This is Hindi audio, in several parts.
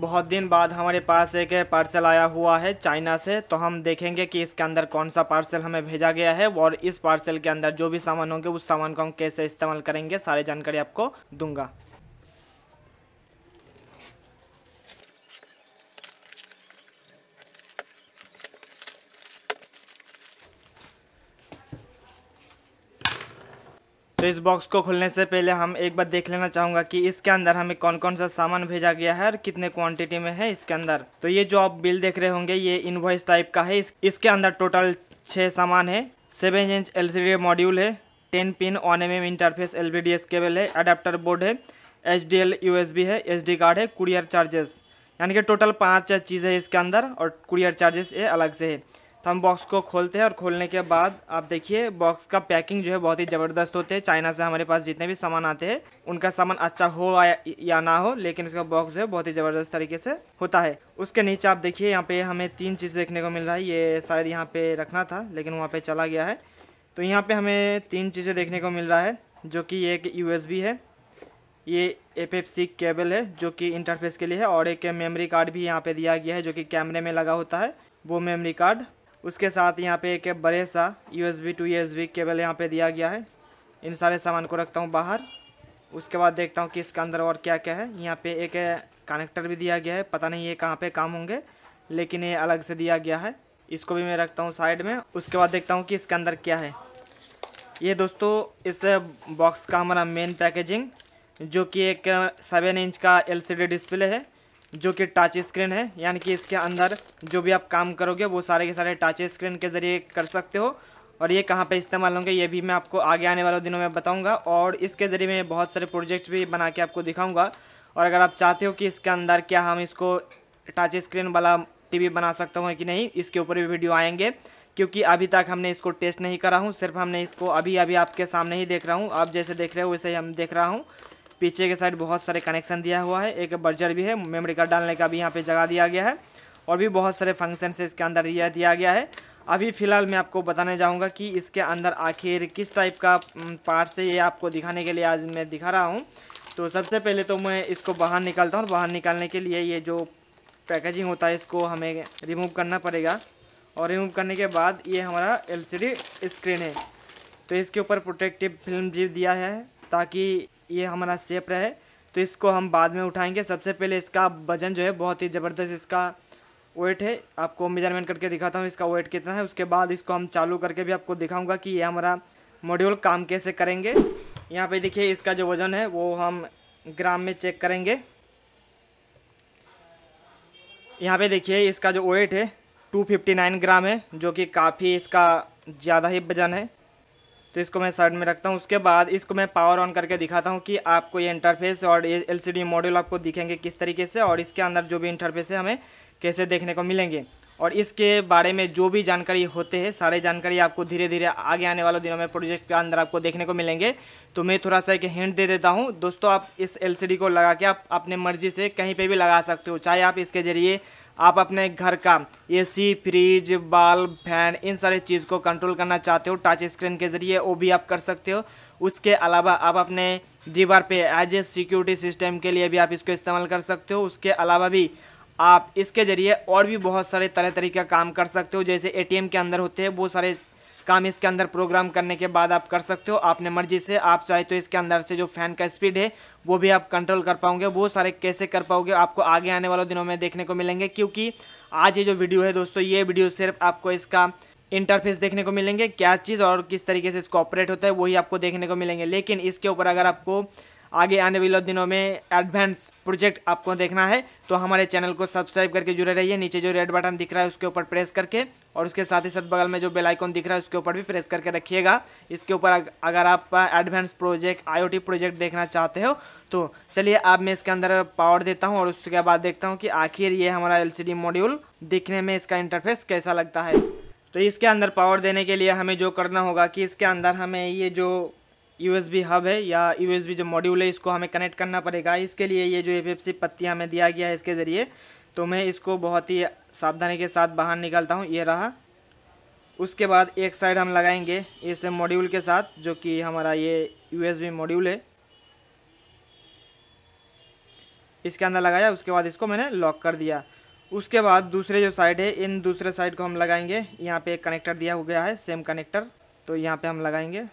बहुत दिन बाद हमारे पास एक पार्सल आया हुआ है चाइना से तो हम देखेंगे कि इसके अंदर कौन सा पार्सल हमें भेजा गया है और इस पार्सल के अंदर जो भी सामान होंगे उस सामान को हम कैसे इस्तेमाल करेंगे सारी जानकारी आपको दूंगा तो इस बॉक्स को खोलने से पहले हम एक बार देख लेना चाहूँगा कि इसके अंदर हमें कौन कौन सा सामान भेजा गया है और कितने क्वांटिटी में है इसके अंदर तो ये जो आप बिल देख रहे होंगे ये इन्वॉइस टाइप का है इसके अंदर टोटल छः सामान है सेवन इंच एल मॉड्यूल है ten pin on M M interface L cable है अडेप्टर बोर्ड है H D L U S B है एच डी कार्ड है कुरियर चार्जेस यानी कि टोटल पाँच चीज़ है इसके अंदर और कुरियर चार्जेस ये अलग से है तो हम बॉक्स को खोलते हैं और खोलने के बाद आप देखिए बॉक्स का पैकिंग जो है बहुत ही ज़बरदस्त होते हैं चाइना से हमारे पास जितने भी सामान आते हैं उनका सामान अच्छा हो या ना हो लेकिन उसका बॉक्स जो है बहुत ही ज़बरदस्त तरीके से होता है उसके नीचे आप देखिए यहाँ पे हमें तीन चीज़ देखने को मिल रहा है ये शायद यहाँ पे रखना था लेकिन वहाँ पर चला गया है तो यहाँ पर हमें तीन चीज़ें देखने को मिल रहा है जो कि एक यू है ये एफ एफ सी केबल है जो कि इंटरफेस के लिए है और एक मेमोरी कार्ड भी यहाँ पे दिया गया है जो कि कैमरे में लगा होता है वो मेमोरी कार्ड उसके साथ यहाँ पे एक बड़े सा U S B to U S B cable यहाँ पे दिया गया है इन सारे सामान को रखता हूँ बाहर उसके बाद देखता हूँ कि इसके अंदर और क्या क्या है यहाँ पे एक कनेक्टर भी दिया गया है पता नहीं ये कहाँ पे काम होंगे लेकिन ये अलग से दिया गया है इसको भी मैं रखता हूँ साइड में उसके बाद देखता हूँ कि इसके अंदर क्या है ये दोस्तों इस बॉक्स का हमारा मेन पैकेजिंग जो कि एक सेवन इंच का एलसीडी डिस्प्ले है जो कि टच स्क्रीन है यानी कि इसके अंदर जो भी आप काम करोगे वो सारे के सारे टच स्क्रीन के ज़रिए कर सकते हो और ये कहाँ पे इस्तेमाल होंगे ये भी मैं आपको आगे आने वाले दिनों में बताऊंगा और इसके ज़रिए मैं बहुत सारे प्रोजेक्ट्स भी बना के आपको दिखाऊंगा और अगर आप चाहते हो कि इसके अंदर क्या हम इसको टच स्क्रीन वाला टीवी बना सकते हैं कि नहीं इसके ऊपर भी वीडियो आएंगे क्योंकि अभी तक हमने इसको टेस्ट नहीं करा हूँ सिर्फ हमने इसको अभी अभी आपके सामने ही देख रहा हूँ आप जैसे देख रहे हो वैसे ही हम देख रहा हूँ पीछे के साइड बहुत सारे कनेक्शन दिया हुआ है एक बर्जर भी है मेमोरी कार्ड डालने का भी यहाँ पे जगह दिया गया है और भी बहुत सारे फंक्शन से इसके अंदर दिया दिया गया है अभी फ़िलहाल मैं आपको बताने जाऊँगा कि इसके अंदर आखिर किस टाइप का पार्ट से ये आपको दिखाने के लिए आज मैं दिखा रहा हूँ तो सबसे पहले तो मैं इसको बाहर निकालता हूँ बाहर निकालने के लिए ये जो पैकेजिंग होता है इसको हमें रिमूव करना पड़ेगा और रिमूव करने के बाद ये हमारा एलसीडी स्क्रीन है तो इसके ऊपर प्रोटेक्टिव फिल्म भी दिया है ताकि ये हमारा सेप रहे तो इसको हम बाद में उठाएंगे सबसे पहले इसका वजन जो है बहुत ही ज़बरदस्त इसका वेट है आपको मेजरमेंट करके दिखाता हूँ इसका वेट कितना है उसके बाद इसको हम चालू करके भी आपको दिखाऊँगा कि ये हमारा मॉड्यूल काम कैसे करेंगे यहाँ पर देखिए इसका जो वज़न है वो हम ग्राम में चेक करेंगे यहाँ पे देखिए इसका जो वेट है 259 ग्राम है जो कि काफ़ी इसका ज़्यादा ही वजन है तो इसको मैं साइड में रखता हूँ उसके बाद इसको मैं पावर ऑन करके दिखाता हूँ कि आपको ये इंटरफेस और ये एलसीडी मॉड्यूल आपको दिखेंगे किस तरीके से और इसके अंदर जो भी इंटरफेस है हमें कैसे देखने को मिलेंगे और इसके बारे में जो भी जानकारी होते हैं सारे जानकारी आपको धीरे धीरे आगे आने वाले दिनों में प्रोजेक्ट के अंदर आपको देखने को मिलेंगे तो मैं थोड़ा सा एक हिंट दे देता हूँ दोस्तों आप इस एलसीडी को लगा के आप अपने मर्जी से कहीं पे भी लगा सकते हो चाहे आप इसके ज़रिए आप अपने घर का एसी फ्रिज बल्ब फैन इन सारी चीज़ को कंट्रोल करना चाहते हो टच स्क्रीन के ज़रिए वो भी आप कर सकते हो उसके अलावा आप अपने दीवार पे एज ए सिक्योरिटी सिस्टम के लिए भी आप इसको इस्तेमाल कर सकते हो उसके अलावा भी आप इसके ज़रिए और भी बहुत सारे तरह तरीके का काम कर सकते हो जैसे ए के अंदर होते हैं वो सारे काम इसके अंदर प्रोग्राम करने के बाद आप कर सकते हो आपने मर्जी से आप चाहे तो इसके अंदर से जो फैन का स्पीड है वो भी आप कंट्रोल कर पाओगे वो सारे कैसे कर पाओगे आपको आगे आने वाले दिनों में देखने को मिलेंगे क्योंकि आज ये जो वीडियो है दोस्तों ये वीडियो सिर्फ आपको इसका इंटरफेस देखने को मिलेंगे क्या चीज़ और किस तरीके से इसको ऑपरेट होता है वही आपको देखने को मिलेंगे लेकिन इसके ऊपर अगर आपको आगे आने वाले दिनों में एडवांस प्रोजेक्ट आपको देखना है तो हमारे चैनल को सब्सक्राइब करके जुड़े रहिए नीचे जो रेड बटन दिख रहा है उसके ऊपर प्रेस करके और उसके साथ ही साथ बगल में जो बेल आइकॉन दिख रहा है उसके ऊपर भी प्रेस करके रखिएगा इसके ऊपर अगर आप एडवांस प्रोजेक्ट आईओटी प्रोजेक्ट देखना चाहते हो तो चलिए अब मैं इसके अंदर पावर देता हूँ और उसके बाद देखता हूँ कि आखिर ये हमारा एल मॉड्यूल दिखने में इसका इंटरफेस कैसा लगता है तो इसके अंदर पावर देने के लिए हमें जो करना होगा कि इसके अंदर हमें ये जो यू हब है या यू जो मॉड्यूल है इसको हमें कनेक्ट करना पड़ेगा इसके लिए ये जो एफ एफ पत्ती हमें दिया गया है इसके ज़रिए तो मैं इसको बहुत ही सावधानी के साथ बाहर निकालता हूँ ये रहा उसके बाद एक साइड हम लगाएंगे इस मॉड्यूल के साथ जो कि हमारा ये यू मॉड्यूल है इसके अंदर लगाया उसके बाद इसको मैंने लॉक कर दिया उसके बाद दूसरे जो साइड है इन दूसरे साइड को हम लगाएंगे यहाँ पे एक कनेक्टर दिया हो गया है सेम कनेक्टर तो यहाँ पे हम लगाएंगे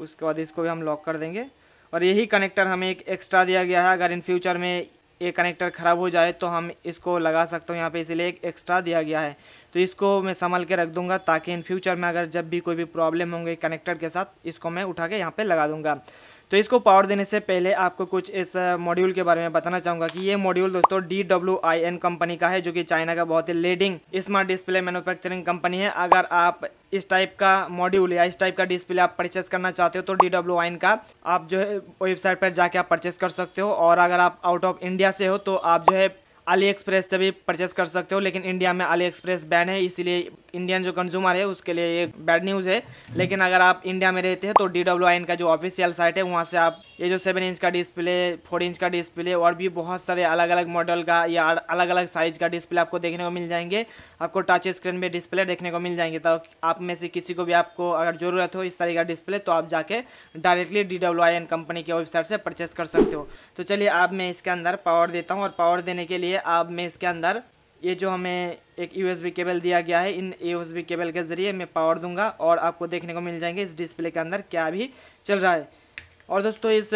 उसके बाद इसको भी हम लॉक कर देंगे और यही कनेक्टर हमें एक एक्स्ट्रा दिया गया है अगर इन फ्यूचर में ये कनेक्टर ख़राब हो जाए तो हम इसको लगा सकते हो यहाँ पे इसीलिए एक एक्स्ट्रा दिया गया है तो इसको मैं संभाल के रख दूँगा ताकि इन फ्यूचर में अगर जब भी कोई भी प्रॉब्लम होंगे कनेक्टर के साथ इसको मैं उठा के यहाँ पर लगा दूँगा तो इसको पावर देने से पहले आपको कुछ इस मॉड्यूल के बारे में बताना चाहूंगा कि ये मॉड्यूल दोस्तों D W I N company का है जो कि चाइना का बहुत ही leading smart display manufacturing company है अगर आप इस टाइप का मॉड्यूल या इस टाइप का डिस्प्ले आप परचेस करना चाहते हो तो डी डब्ल्यू आई एन का आप जो है वेबसाइट पर जाके आप परचेस कर सकते हो और अगर आप आउट ऑफ इंडिया से हो तो आप जो है अली एक्सप्रेस से भी परचेस कर सकते हो लेकिन इंडिया में अली एक्सप्रेस बैन है इसीलिए इंडियन जो कंज्यूमर है उसके लिए ये बैड न्यूज़ है लेकिन अगर आप इंडिया में रहते हैं तो डी आई का जो ऑफिशियल साइट है वहाँ से आप ये जो सेवन इंच का डिस्प्ले फोर इंच का डिस्प्ले और भी बहुत सारे अलग अलग मॉडल का या अलग अलग साइज़ का डिस्प्ले आपको देखने को मिल जाएंगे आपको टच स्क्रीन में डिस्प्ले देखने को मिल जाएंगे तो आप में से किसी को भी आपको अगर ज़रूरत हो इस तरह का डिस्प्ले तो आप जाके डायरेक्टली डी आई कंपनी की वेबसाइट से परचेस कर सकते हो तो चलिए आप मैं इसके अंदर पावर देता हूँ और पावर देने के लिए आप मैं इसके अंदर ये जो हमें एक यू केबल दिया गया है इन यू केबल के ज़रिए मैं पावर दूंगा और आपको देखने को मिल जाएंगे इस डिस्प्ले के अंदर क्या भी चल रहा है और दोस्तों इस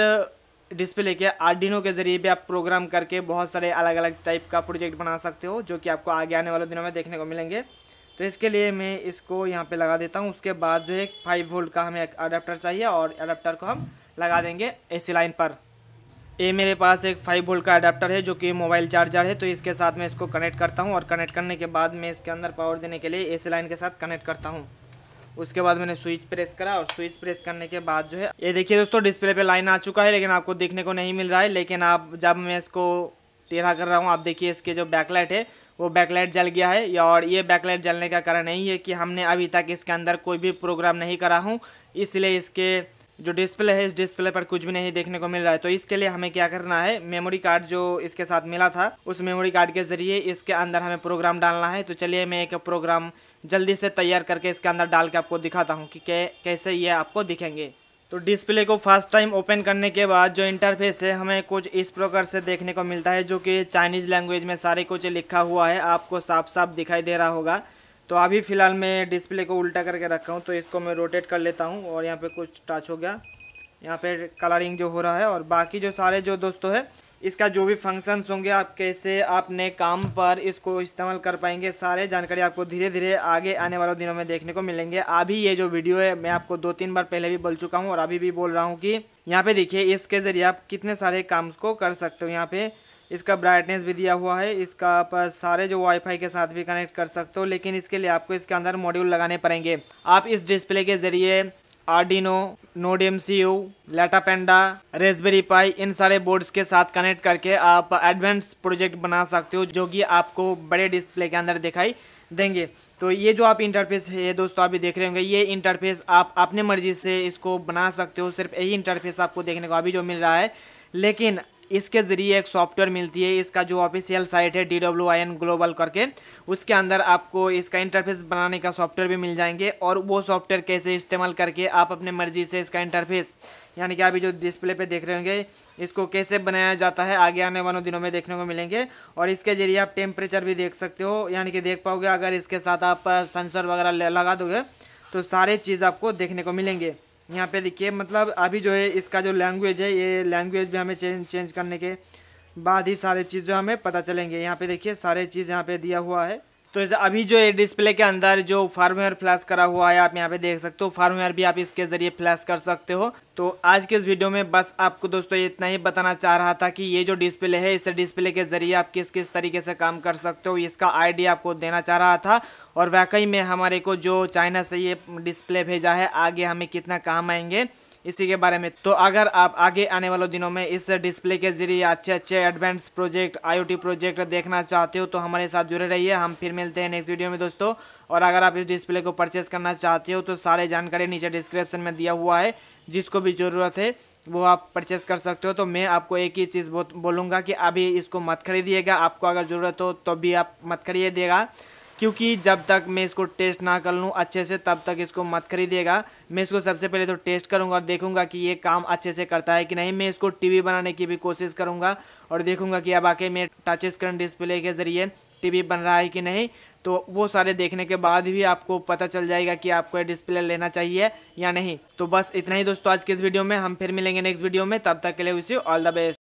डिस्प्ले के आर्डिनो के ज़रिए भी आप प्रोग्राम करके बहुत सारे अलग अलग टाइप का प्रोजेक्ट बना सकते हो जो कि आपको आगे आने वाले दिनों में देखने को मिलेंगे तो इसके लिए मैं इसको यहाँ पर लगा देता हूँ उसके बाद जो है फाइव वोल्ट का हमें एक अडाप्टर चाहिए और अडाप्टर को हम लगा देंगे ए लाइन पर ये मेरे पास एक फाइव वोल्ट का अडाप्टर है जो कि मोबाइल चार्जर है तो इसके साथ मैं इसको कनेक्ट करता हूँ और कनेक्ट करने के बाद मैं इसके अंदर पावर देने के लिए ए लाइन के साथ कनेक्ट करता हूँ उसके बाद मैंने स्विच प्रेस करा और स्विच प्रेस करने के बाद जो है ये देखिए दोस्तों डिस्प्ले पे लाइन आ चुका है लेकिन आपको देखने को नहीं मिल रहा है लेकिन आप जब मैं इसको टेढ़ा कर रहा हूँ आप देखिए इसके जो बैकलाइट है वो बैकलाइट जल गया है और ये बैकलाइट जलने का कारण यही है कि हमने अभी तक इसके अंदर कोई भी प्रोग्राम नहीं करा हूँ इसलिए इसके जो डिस्प्ले है इस डिस्प्ले पर कुछ भी नहीं देखने को मिल रहा है तो इसके लिए हमें क्या करना है मेमोरी कार्ड जो इसके साथ मिला था उस मेमोरी कार्ड के ज़रिए इसके अंदर हमें प्रोग्राम डालना है तो चलिए मैं एक प्रोग्राम जल्दी से तैयार करके इसके अंदर डाल के आपको दिखाता हूँ कि कैसे ये आपको दिखेंगे तो डिस्प्ले को फर्स्ट टाइम ओपन करने के बाद जो इंटरफेस है हमें कुछ इस प्रकार से देखने को मिलता है जो कि चाइनीज़ लैंग्वेज में सारे कुछ लिखा हुआ है आपको साफ साफ दिखाई दे रहा होगा तो अभी फ़िलहाल मैं डिस्प्ले को उल्टा करके रखा हूँ तो इसको मैं रोटेट कर लेता हूँ और यहाँ पे कुछ टच हो गया यहाँ पे कलरिंग जो हो रहा है और बाकी जो सारे जो दोस्तों है इसका जो भी फंक्शंस होंगे आप कैसे अपने काम पर इसको इस्तेमाल कर पाएंगे सारे जानकारी आपको धीरे धीरे आगे आने वाले दिनों में देखने को मिलेंगे अभी ये जो वीडियो है मैं आपको दो तीन बार पहले भी बोल चुका हूँ और अभी भी बोल रहा हूँ कि यहाँ पे देखिए इसके ज़रिए आप कितने सारे काम को कर सकते हो यहाँ पे इसका ब्राइटनेस भी दिया हुआ है इसका आप सारे जो वाईफाई के साथ भी कनेक्ट कर सकते हो लेकिन इसके लिए आपको इसके अंदर मॉड्यूल लगाने पड़ेंगे आप इस डिस्प्ले के ज़रिए Arduino node M C U LattePanda raspberry पाई इन सारे बोर्ड्स के साथ कनेक्ट करके आप एडवांस प्रोजेक्ट बना सकते हो जो कि आपको बड़े डिस्प्ले के अंदर दिखाई देंगे तो ये जो आप इंटरफेस है दोस्तों आप भी देख रहे होंगे ये इंटरफेस आप अपने मर्जी से इसको बना सकते हो सिर्फ यही इंटरफेस आपको देखने को अभी जो मिल रहा है लेकिन इसके ज़रिए एक सॉफ्टवेयर मिलती है इसका जो ऑफिशियल साइट है D W I N global करके उसके अंदर आपको इसका इंटरफेस बनाने का सॉफ्टवेयर भी मिल जाएंगे और वो सॉफ्टवेयर कैसे इस्तेमाल करके आप अपने मर्जी से इसका इंटरफेस यानी कि अभी जो डिस्प्ले पे देख रहे होंगे इसको कैसे बनाया जाता है आगे आने वालों दिनों में देखने को मिलेंगे और इसके जरिए आप टेम्परेचर भी देख सकते हो यानी कि देख पाओगे अगर इसके साथ आप सेंसर वगैरह लगा दोगे तो सारे चीज़ आपको देखने को मिलेंगे यहाँ पे देखिए मतलब अभी जो है इसका जो लैंग्वेज है ये लैंग्वेज भी हमें चेंज चेंज करने के बाद ही सारे चीज़ जो हमें पता चलेंगे यहाँ पे देखिए सारे चीज़ यहाँ पे दिया हुआ है तो अभी जो ये डिस्प्ले के अंदर जो फार्मवेयर फ्लैश करा हुआ है आप यहाँ पे देख सकते हो फार्मवेयर भी आप इसके जरिए फ्लैश कर सकते हो तो आज के इस वीडियो में बस आपको दोस्तों इतना ही बताना चाह रहा था कि ये जो डिस्प्ले है इस डिस्प्ले के जरिए आप किस किस तरीके से काम कर सकते हो इसका आईडिया आपको देना चाह रहा था और वाकई में हमारे को जो चाइना से ये डिस्प्ले भेजा है आगे हमें कितना काम आएंगे इसी के बारे में तो अगर आप आगे आने वाले दिनों में इस डिस्प्ले के जरिए अच्छे अच्छे एडवांस प्रोजेक्ट आई प्रोजेक्ट देखना चाहते हो तो हमारे साथ जुड़े रहिए हम फिर मिलते हैं नेक्स्ट वीडियो में दोस्तों और अगर आप इस डिस्प्ले को परचेस करना चाहते हो तो सारे जानकारी नीचे डिस्क्रिप्शन में दिया हुआ है जिसको भी ज़रूरत है वो आप परचेस कर सकते हो तो मैं आपको एक ही चीज़ बोलूँगा कि अभी इसको मत खरीदिएगा आपको अगर ज़रूरत हो तो भी आप मत खरीदिएगा क्योंकि जब तक मैं इसको टेस्ट ना कर लूँ अच्छे से तब तक इसको मत खरीदिएगा मैं इसको सबसे पहले तो टेस्ट करूँगा और देखूँगा कि ये काम अच्छे से करता है कि नहीं मैं इसको टीवी बनाने की भी कोशिश करूँगा और देखूँगा कि अब आके मैं टच स्क्रीन डिस्प्ले के ज़रिए टीवी बन रहा है कि नहीं तो वो सारे देखने के बाद भी आपको पता चल जाएगा कि आपको डिस्प्ले लेना चाहिए या नहीं तो बस इतना ही दोस्तों आज के इस वीडियो में हम फिर मिलेंगे नेक्स्ट वीडियो में तब तक के लिए उसे ऑल द बेस्ट